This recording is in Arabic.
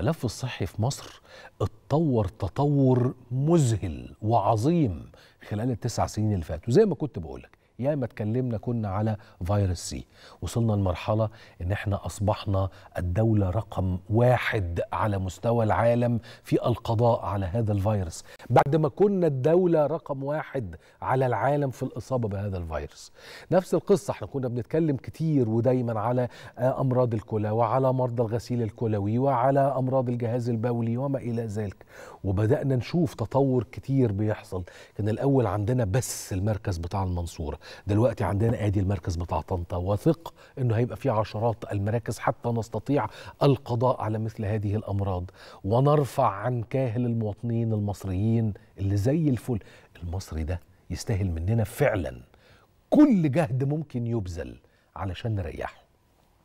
الملف الصحي في مصر اتطور تطور مذهل وعظيم خلال التسع سنين اللي فاتوا زي ما كنت بقولك يا يعني ما اتكلمنا كنا على فيروس سي وصلنا لمرحلة ان احنا اصبحنا الدولة رقم واحد على مستوى العالم في القضاء على هذا الفيروس بعد ما كنا الدولة رقم واحد على العالم في الاصابة بهذا الفيروس نفس القصة احنا كنا بنتكلم كتير ودايما على آه، امراض الكلى وعلى مرضى الغسيل الكلوي وعلى امراض الجهاز البولي وما الى ذلك وبدأنا نشوف تطور كتير بيحصل كان الاول عندنا بس المركز بتاع المنصورة دلوقتي عندنا ادي المركز بتاع طنطا واثق انه هيبقى فيه عشرات المراكز حتى نستطيع القضاء على مثل هذه الامراض ونرفع عن كاهل المواطنين المصريين اللي زي الفل المصري ده يستاهل مننا فعلا كل جهد ممكن يبذل علشان نريحه